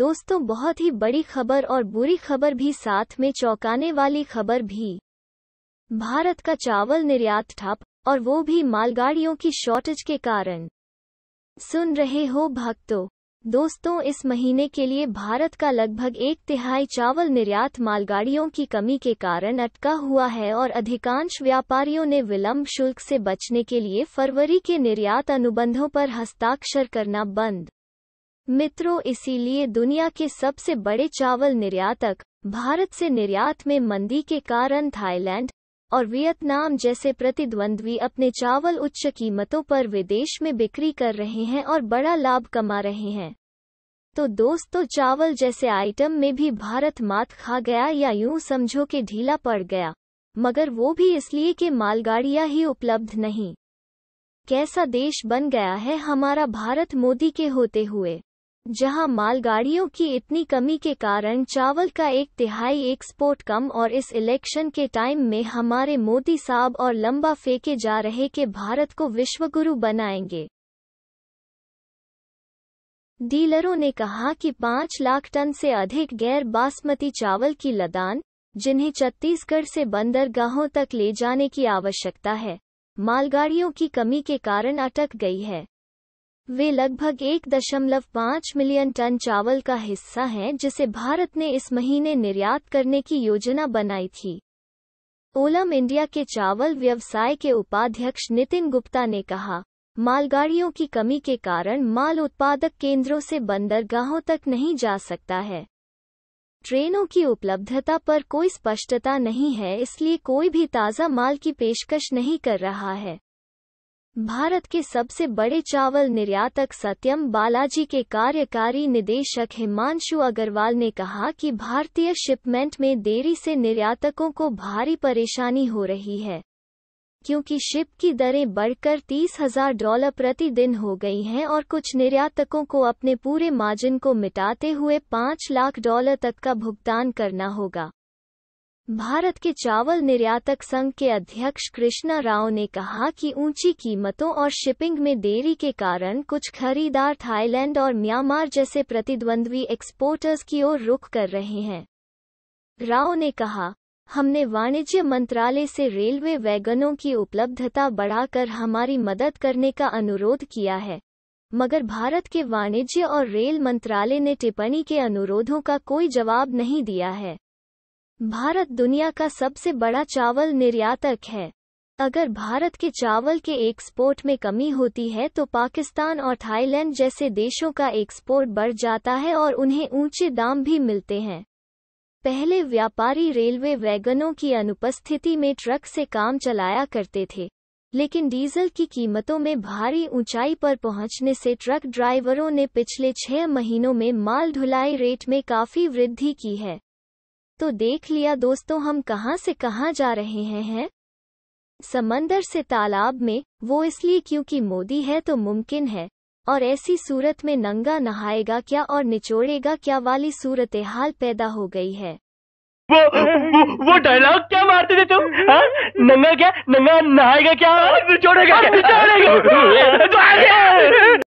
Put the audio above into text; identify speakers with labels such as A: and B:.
A: दोस्तों बहुत ही बड़ी खबर और बुरी खबर भी साथ में चौंकाने वाली खबर भी भारत का चावल निर्यात ठप और वो भी मालगाड़ियों की शॉर्टेज के कारण सुन रहे हो भक्तों दोस्तों इस महीने के लिए भारत का लगभग एक तिहाई चावल निर्यात मालगाड़ियों की कमी के कारण अटका हुआ है और अधिकांश व्यापारियों ने विलंब शुल्क से बचने के लिए फरवरी के निर्यात अनुबंधों पर हस्ताक्षर करना बंद मित्रों इसीलिए दुनिया के सबसे बड़े चावल निर्यातक भारत से निर्यात में मंदी के कारण थाईलैंड और वियतनाम जैसे प्रतिद्वंद्वी अपने चावल उच्च कीमतों पर विदेश में बिक्री कर रहे हैं और बड़ा लाभ कमा रहे हैं तो दोस्तों चावल जैसे आइटम में भी भारत मात खा गया या यूं समझो कि ढीला पड़ गया मगर वो भी इसलिए कि मालगाड़ियां ही उपलब्ध नहीं कैसा देश बन गया है हमारा भारत मोदी के होते हुए जहां मालगाड़ियों की इतनी कमी के कारण चावल का एक तिहाई एक्सपोर्ट कम और इस इलेक्शन के टाइम में हमारे मोदी साहब और लंबा फेंके जा रहे के भारत को विश्वगुरु बनाएंगे डीलरों ने कहा कि पाँच लाख टन से अधिक गैर बासमती चावल की लदान जिन्हें छत्तीसगढ़ से बंदरगाहों तक ले जाने की आवश्यकता है मालगाड़ियों की कमी के कारण अटक गई है वे लगभग एक दशमलव पाँच मिलियन टन चावल का हिस्सा हैं जिसे भारत ने इस महीने निर्यात करने की योजना बनाई थी ओलम इंडिया के चावल व्यवसाय के उपाध्यक्ष नितिन गुप्ता ने कहा मालगाड़ियों की कमी के कारण माल उत्पादक केंद्रों से बंदरगाहों तक नहीं जा सकता है ट्रेनों की उपलब्धता पर कोई स्पष्टता नहीं है इसलिए कोई भी ताज़ा माल की पेशकश नहीं कर रहा है भारत के सबसे बड़े चावल निर्यातक सत्यम बालाजी के कार्यकारी निदेशक हिमांशु अग्रवाल ने कहा कि भारतीय शिपमेंट में देरी से निर्यातकों को भारी परेशानी हो रही है क्योंकि शिप की दरें बढ़कर तीस हजार डॉलर प्रति दिन हो गई हैं और कुछ निर्यातकों को अपने पूरे मार्जिन को मिटाते हुए पाँच लाख डॉलर तक का भुगतान करना होगा भारत के चावल निर्यातक संघ के अध्यक्ष कृष्णा राव ने कहा कि ऊंची कीमतों और शिपिंग में देरी के कारण कुछ खरीदार थाईलैंड और म्यांमार जैसे प्रतिद्वंद्वी एक्सपोर्टर्स की ओर रुख कर रहे हैं राव ने कहा हमने वाणिज्य मंत्रालय से रेलवे वैगनों की उपलब्धता बढ़ाकर हमारी मदद करने का अनुरोध किया है मगर भारत के वाणिज्य और रेल मंत्रालय ने टिप्पणी के अनुरोधों का कोई जवाब नहीं दिया है भारत दुनिया का सबसे बड़ा चावल निर्यातक है अगर भारत के चावल के एक्सपोर्ट में कमी होती है तो पाकिस्तान और थाईलैंड जैसे देशों का एक्सपोर्ट बढ़ जाता है और उन्हें ऊंचे दाम भी मिलते हैं पहले व्यापारी रेलवे वैगनों की अनुपस्थिति में ट्रक से काम चलाया करते थे लेकिन डीजल की कीमतों में भारी ऊंचाई पर पहुंचने से ट्रक ड्राइवरों ने पिछले छह महीनों में माल ढुलाई रेट में काफी वृद्धि की है तो देख लिया दोस्तों हम कहाँ से कहाँ जा रहे हैं है? समंदर से तालाब में वो इसलिए क्योंकि मोदी है तो मुमकिन है और ऐसी सूरत में नंगा नहाएगा क्या और निचोड़ेगा क्या वाली सूरत हाल पैदा हो गई है वो वो, वो डायलॉग क्या मारते थे तुम हाँ? नंगा क्या नंगा नहाएगा क्या निचोड़ेगा क्या निचोड़ेगा तो